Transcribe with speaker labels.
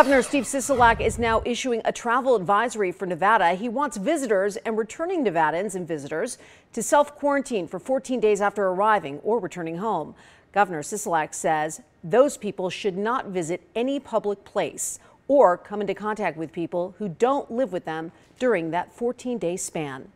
Speaker 1: Governor Steve Sisolak is now issuing a travel advisory for Nevada. He wants visitors and returning Nevadans and visitors to self quarantine for 14 days after arriving or returning home. Governor Sisolak says those people should not visit any public place or come into contact with people who don't live with them during that 14 day span.